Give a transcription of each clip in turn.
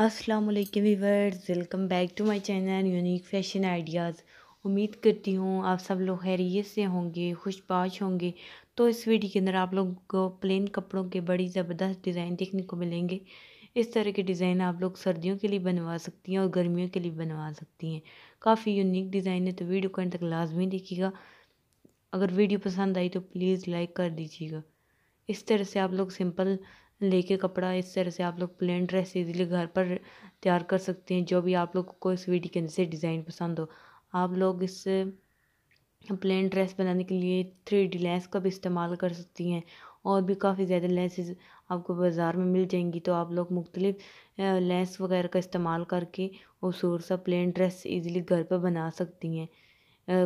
अस्सलाम वालेकुम viewers welcome back to my channel unique fashion ideas उम्मीद करती हूँ आप सब लोग खैरियत से होंगे खुशबाश होंगे तो इस वीडियो के अंदर आप लोग को प्लेन कपड़ों के बड़ी ज़बरदस्त डिज़ाइन देखने को मिलेंगे इस तरह के डिज़ाइन आप लोग सर्दियों के लिए बनवा सकती हैं और गर्मियों के लिए बनवा सकती हैं काफ़ी यूनिक डिज़ाइन है तो वीडियो को तक लाजमी देखिएगा अगर वीडियो पसंद आई तो प्लीज़ लाइक कर दीजिएगा इस तरह से आप लोग सिंपल लेके कपड़ा इस तरह से आप लोग प्लेन ड्रेस इजीली घर पर तैयार कर सकते हैं जो भी आप लोग को इस वीडियो के अंदर से डिज़ाइन पसंद हो आप लोग इस प्लेन ड्रेस बनाने के लिए थ्री डी लेस का भी इस्तेमाल कर सकती हैं और भी काफ़ी ज़्यादा लेसेस आपको बाज़ार में मिल जाएंगी तो आप लोग मुख्तलिफ लेस वगैरह का इस्तेमाल करके खूबसूरत सा प्लेन ड्रेस इजीली घर पर बना सकती हैं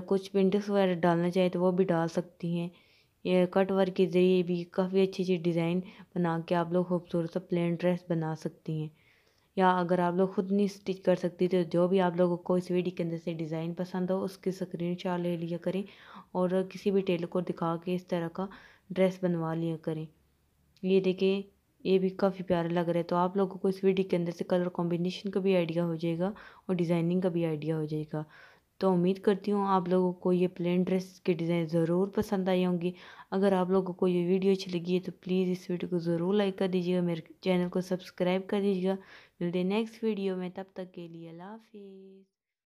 कुछ पेंटिंग्स वगैरह डालना चाहे तो वो भी डाल सकती हैं ये कट वर्क के ज़रिए भी काफ़ी अच्छी अच्छी डिज़ाइन बना के आप लोग खूबसूरत सा प्लेन ड्रेस बना सकती हैं या अगर आप लोग ख़ुद नहीं स्टिच कर सकती तो जो भी आप लोगों को इस वीडियो के अंदर से डिज़ाइन पसंद हो उसकी स्क्रीन ले लिया करें और किसी भी टेलर को दिखा के इस तरह का ड्रेस बनवा लिया करें ये देखें ये भी काफ़ी प्यारा लग रहा है तो आप लोगों को इस वीडियो के अंदर से कलर कॉम्बिनेशन का भी आइडिया हो जाएगा और डिज़ाइनिंग का भी आइडिया हो जाएगा तो उम्मीद करती हूँ आप लोगों को ये प्लेन ड्रेस के डिज़ाइन ज़रूर पसंद आई होंगी अगर आप लोगों को ये वीडियो अच्छी लगी है तो प्लीज़ इस वीडियो को ज़रूर लाइक कर दीजिएगा मेरे चैनल को सब्सक्राइब कर दीजिएगा मिलते नेक्स्ट वीडियो में तब तक के लिए अल्लाह हाफिज़